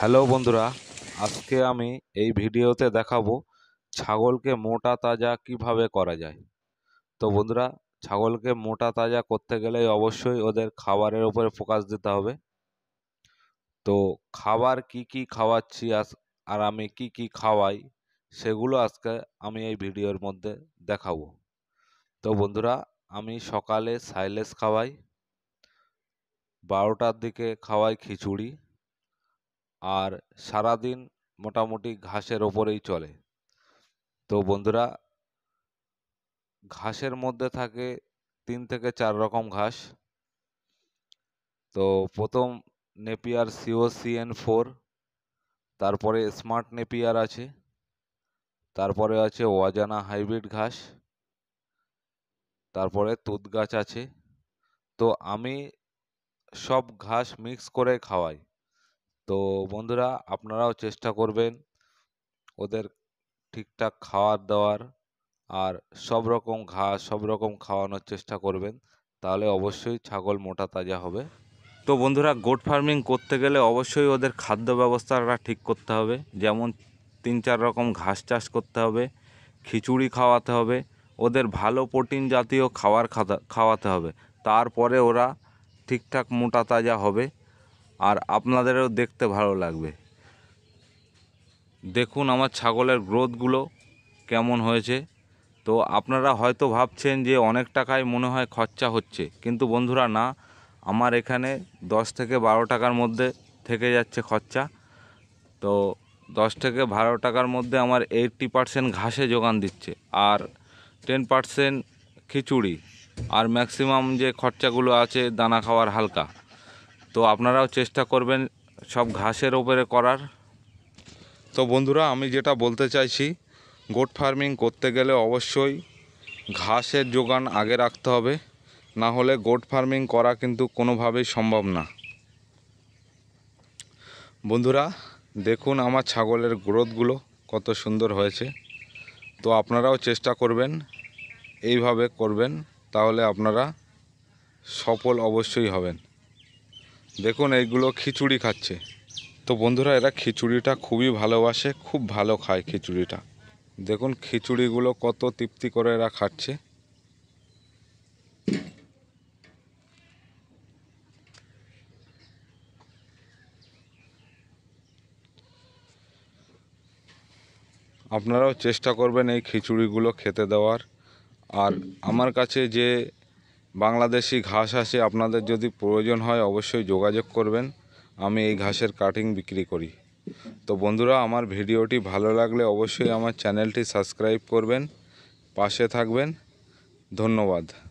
hello বন্ধুরা আজকে আমি এই ভিডিওতে দেখাবো ছাগলকে মোটা তাজা কিভাবে করা যায় তো বন্ধুরা ছাগলকে মোটা তাজা করতে গেলে অবশ্যই ওদের খাবারের ওপরে ফোকাস দিতে হবে তো খাবার কি কি খাওয়াচ্ছি আর আমি কি কি খাওয়াই সেগুলো আজকে আমি এই ভিডিওর মধ্যে দেখাবো তো বন্ধুরা আমি সকালে সাইলেস খাওয়াই বারোটার দিকে খাওয়াই খিচুড়ি আর সারাদিন মোটামুটি ঘাসের ওপরেই চলে তো বন্ধুরা ঘাসের মধ্যে থাকে তিন থেকে চার রকম ঘাস তো প্রথম নেপিয়ার সিও এন ফোর তারপরে স্মার্ট নেপিয়ার আছে তারপরে আছে ওয়াজানা হাইব্রিড ঘাস তারপরে তুত গাছ আছে তো আমি সব ঘাস মিক্স করে খাওয়াই তো বন্ধুরা আপনারাও চেষ্টা করবেন ওদের ঠিকঠাক খাওয়ার দাওয়ার আর সব রকম ঘাস সব রকম খাওয়ানোর চেষ্টা করবেন তাহলে অবশ্যই ছাগল মোটা তাজা হবে তো বন্ধুরা গোট ফার্মিং করতে গেলে অবশ্যই ওদের খাদ্য ব্যবস্থাটা ঠিক করতে হবে যেমন তিন চার রকম ঘাস চাষ করতে হবে খিচুড়ি খাওয়াতে হবে ওদের ভালো প্রোটিন জাতীয় খাবার খাওয়াতে হবে তারপরে ওরা ঠিকঠাক মোটা তাজা হবে আর আপনাদেরও দেখতে ভালো লাগবে দেখুন আমার ছাগলের গ্রোথগুলো কেমন হয়েছে তো আপনারা হয়তো ভাবছেন যে অনেক টাকায় মনে হয় খরচা হচ্ছে কিন্তু বন্ধুরা না আমার এখানে 10 থেকে বারো টাকার মধ্যে থেকে যাচ্ছে খরচা তো 10 থেকে বারো টাকার মধ্যে আমার এইটটি পারসেন্ট ঘাসে যোগান দিচ্ছে আর টেন পারসেন্ট খিচুড়ি আর ম্যাক্সিমাম যে খরচাগুলো আছে দানা খাওয়ার হালকা তো আপনারাও চেষ্টা করবেন সব ঘাসের ওপরে করার তো বন্ধুরা আমি যেটা বলতে চাইছি গোট ফার্মিং করতে গেলে অবশ্যই ঘাসের যোগান আগে রাখতে হবে না হলে গোট ফার্মিং করা কিন্তু কোনোভাবেই সম্ভব না বন্ধুরা দেখুন আমার ছাগলের গ্রোথগুলো কত সুন্দর হয়েছে তো আপনারাও চেষ্টা করবেন এইভাবে করবেন তাহলে আপনারা সফল অবশ্যই হবেন দেখুন এইগুলো খিচুড়ি খাচ্ছে তো বন্ধুরা এরা খিচুড়িটা খুবই ভালোবাসে খুব ভালো খায় খিচুড়িটা দেখুন খিচুড়িগুলো কত তৃপ্তি করে এরা খাচ্ছে আপনারাও চেষ্টা করবেন এই খিচুড়িগুলো খেতে দেওয়ার আর আমার কাছে যে বাংলাদেশি ঘাস আছে আপনাদের যদি প্রয়োজন হয় অবশ্যই যোগাযোগ করবেন আমি এই ঘাসের কাটিং বিক্রি করি তো বন্ধুরা আমার ভিডিওটি ভালো লাগলে অবশ্যই আমার চ্যানেলটি সাবস্ক্রাইব করবেন পাশে থাকবেন ধন্যবাদ